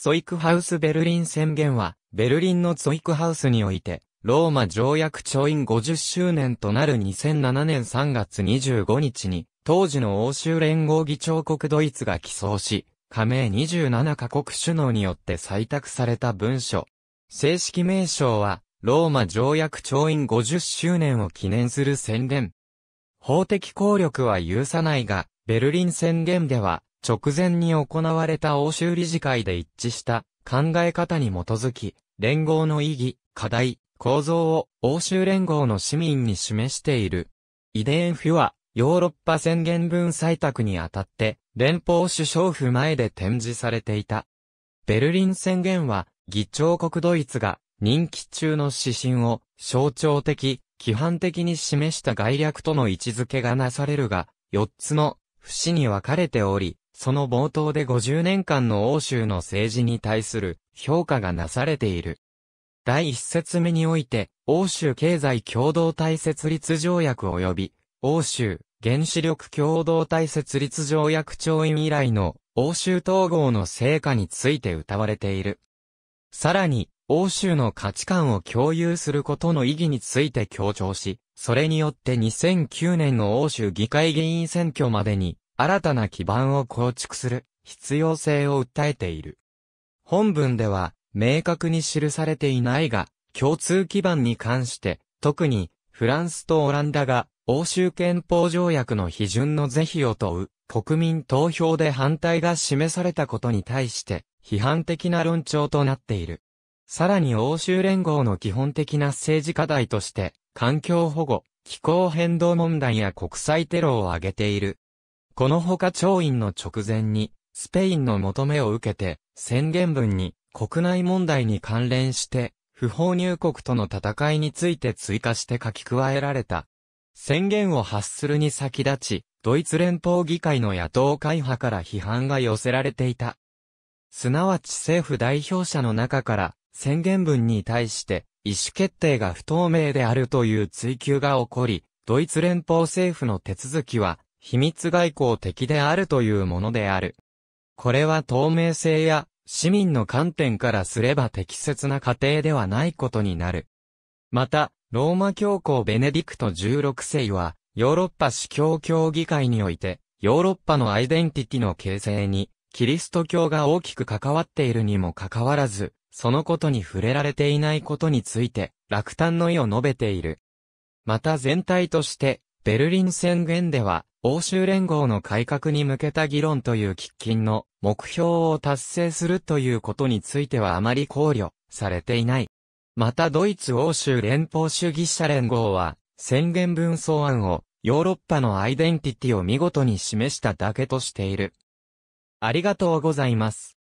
ゾイクハウスベルリン宣言は、ベルリンのゾイクハウスにおいて、ローマ条約調印50周年となる2007年3月25日に、当時の欧州連合議長国ドイツが起草し、加盟27カ国首脳によって採択された文書。正式名称は、ローマ条約調印50周年を記念する宣言。法的効力は有さないが、ベルリン宣言では、直前に行われた欧州理事会で一致した考え方に基づき、連合の意義、課題、構造を欧州連合の市民に示している。イデーンフは、ヨーロッパ宣言文採択にあたって、連邦首相府前で展示されていた。ベルリン宣言は、議長国ドイツが任期中の指針を象徴的、規範的に示した概略との位置づけがなされるが、4つの節に分かれており、その冒頭で50年間の欧州の政治に対する評価がなされている。第一説目において、欧州経済共同体設立条約及び、欧州原子力共同体設立条約調印以来の欧州統合の成果について謳われている。さらに、欧州の価値観を共有することの意義について強調し、それによって2009年の欧州議会議員選挙までに、新たな基盤を構築する必要性を訴えている。本文では、明確に記されていないが、共通基盤に関して、特に、フランスとオランダが、欧州憲法条約の批准の是非を問う、国民投票で反対が示されたことに対して、批判的な論調となっている。さらに欧州連合の基本的な政治課題として、環境保護、気候変動問題や国際テロを挙げている。このほか調印の直前に、スペインの求めを受けて、宣言文に、国内問題に関連して、不法入国との戦いについて追加して書き加えられた。宣言を発するに先立ち、ドイツ連邦議会の野党会派から批判が寄せられていた。すなわち政府代表者の中から、宣言文に対して、意思決定が不透明であるという追及が起こり、ドイツ連邦政府の手続きは、秘密外交的であるというものである。これは透明性や市民の観点からすれば適切な過程ではないことになる。また、ローマ教皇ベネディクト16世は、ヨーロッパ司教協議会において、ヨーロッパのアイデンティティの形成に、キリスト教が大きく関わっているにもかかわらず、そのことに触れられていないことについて、落胆の意を述べている。また全体として、ベルリン宣言では、欧州連合の改革に向けた議論という喫緊の目標を達成するということについてはあまり考慮されていない。またドイツ欧州連邦主義者連合は宣言文草案をヨーロッパのアイデンティティを見事に示しただけとしている。ありがとうございます。